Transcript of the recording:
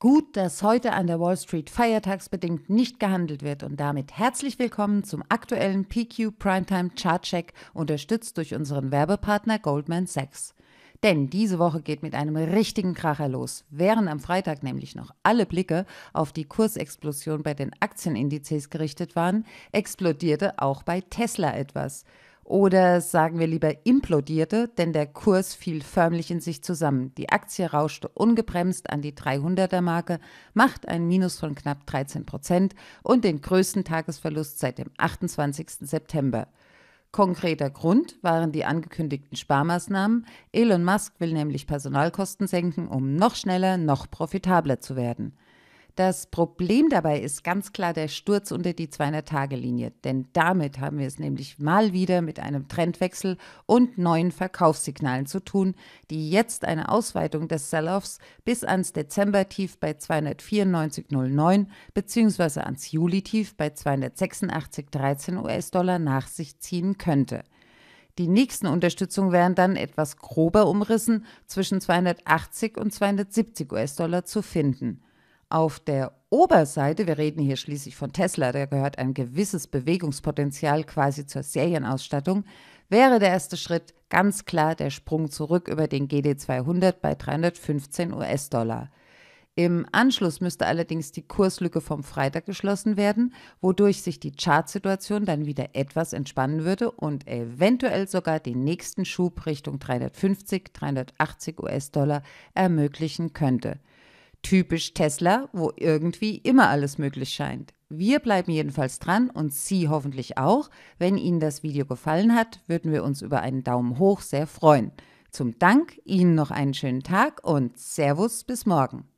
Gut, dass heute an der Wall Street feiertagsbedingt nicht gehandelt wird und damit herzlich willkommen zum aktuellen PQ Primetime Chartcheck, unterstützt durch unseren Werbepartner Goldman Sachs. Denn diese Woche geht mit einem richtigen Kracher los. Während am Freitag nämlich noch alle Blicke auf die Kursexplosion bei den Aktienindizes gerichtet waren, explodierte auch bei Tesla etwas oder sagen wir lieber implodierte, denn der Kurs fiel förmlich in sich zusammen. Die Aktie rauschte ungebremst an die 300er Marke, macht ein Minus von knapp 13 Prozent und den größten Tagesverlust seit dem 28. September. Konkreter Grund waren die angekündigten Sparmaßnahmen. Elon Musk will nämlich Personalkosten senken, um noch schneller, noch profitabler zu werden. Das Problem dabei ist ganz klar der Sturz unter die 200-Tage-Linie, denn damit haben wir es nämlich mal wieder mit einem Trendwechsel und neuen Verkaufssignalen zu tun, die jetzt eine Ausweitung des Sell-offs bis ans Dezember-Tief bei 294,09 bzw. ans Juli-Tief bei 286,13 US-Dollar nach sich ziehen könnte. Die nächsten Unterstützungen wären dann etwas grober umrissen zwischen 280 und 270 US-Dollar zu finden. Auf der Oberseite, wir reden hier schließlich von Tesla, da gehört ein gewisses Bewegungspotenzial quasi zur Serienausstattung, wäre der erste Schritt ganz klar der Sprung zurück über den GD200 bei 315 US-Dollar. Im Anschluss müsste allerdings die Kurslücke vom Freitag geschlossen werden, wodurch sich die Chartsituation dann wieder etwas entspannen würde und eventuell sogar den nächsten Schub Richtung 350, 380 US-Dollar ermöglichen könnte. Typisch Tesla, wo irgendwie immer alles möglich scheint. Wir bleiben jedenfalls dran und Sie hoffentlich auch. Wenn Ihnen das Video gefallen hat, würden wir uns über einen Daumen hoch sehr freuen. Zum Dank, Ihnen noch einen schönen Tag und Servus bis morgen.